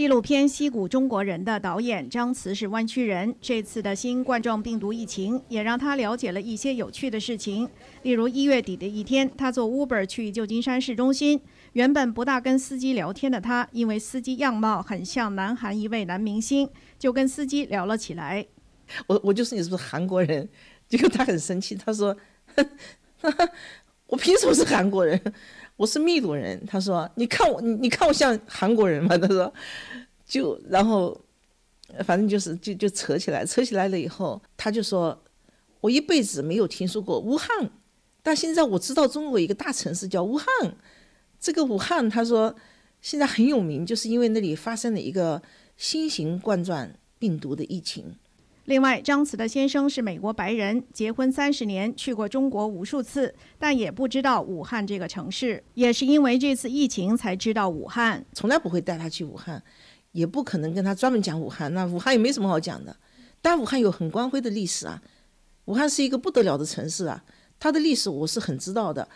纪录片《西谷中国人》的导演张慈是湾区人，这次的新冠状病毒疫情也让他了解了一些有趣的事情。例如一月底的一天，他坐 Uber 去旧金山市中心，原本不大跟司机聊天的他，因为司机样貌很像南韩一位男明星，就跟司机聊了起来。我我就是你是不是韩国人？结果他很生气，他说：“ 我凭什么是韩国人？”我是秘鲁人，他说，你看我，你你看我像韩国人吗？他说，就然后，反正就是就就扯起来，扯起来了以后，他就说，我一辈子没有听说过武汉，但现在我知道中国一个大城市叫武汉，这个武汉他说现在很有名，就是因为那里发生了一个新型冠状病毒的疫情。另外，张慈的先生是美国白人，结婚三十年，去过中国无数次，但也不知道武汉这个城市，也是因为这次疫情才知道武汉。从来不会带他去武汉，也不可能跟他专门讲武汉。那武汉也没什么好讲的，但武汉有很光辉的历史啊，武汉是一个不得了的城市啊，它的历史我是很知道的，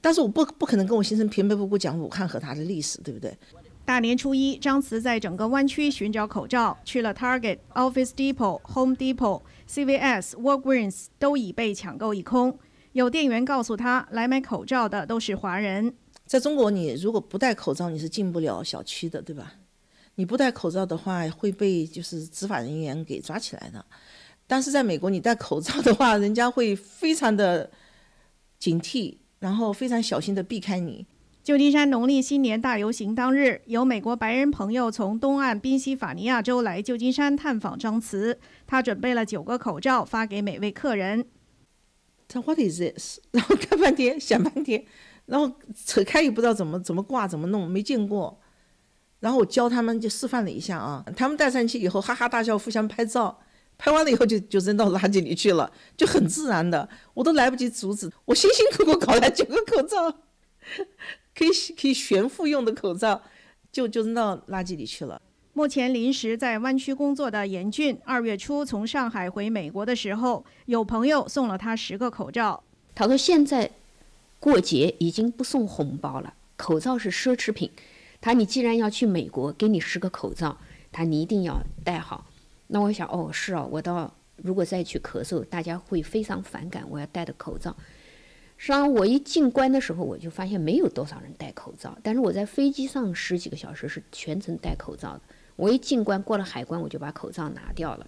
但是我不不可能跟我先生平白无故讲武汉和他的历史，对不对？大年初一，张慈在整个湾区寻找口罩，去了 Target、Office Depot、Home Depot、CVS、Walgreens，都已被抢购一空。有店员告诉他，来买口罩的都是华人。在中国，你如果不戴口罩，你是进不了小区的，对吧？你不戴口罩的话，会被就是执法人员给抓起来的。但是在美国，你戴口罩的话，人家会非常的警惕，然后非常小心的避开你。旧金山农历新年大游行当日，有美国白人朋友从东岸宾夕法尼亚州来旧金山探访张慈，他准备了九个口罩发给每位客人。What is this？然后看半天，想半天，然后扯开也不知道怎么怎么挂怎么弄，没见过。然后我教他们就示范了一下啊，他们戴上去以后哈哈大笑，互相拍照，拍完了以后就就扔到垃圾里去了，就很自然的，我都来不及阻止。我辛辛苦苦搞来九个口罩。可以可以悬浮用的口罩，就就扔到垃圾里去了。目前临时在湾区工作的严俊，二月初从上海回美国的时候，有朋友送了他十个口罩。他说现在过节已经不送红包了，口罩是奢侈品。他你既然要去美国，给你十个口罩，他你一定要戴好。那我想哦是哦，我到如果再去咳嗽，大家会非常反感我要戴的口罩。实际上，我一进关的时候，我就发现没有多少人戴口罩。但是我在飞机上十几个小时是全程戴口罩的。我一进关，过了海关，我就把口罩拿掉了。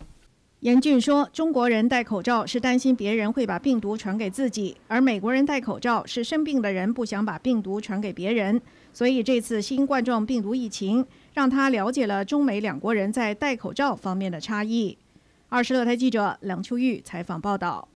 严俊说：“中国人戴口罩是担心别人会把病毒传给自己，而美国人戴口罩是生病的人不想把病毒传给别人。所以这次新冠状病毒疫情让他了解了中美两国人在戴口罩方面的差异。”二十六台记者梁秋玉采访报道。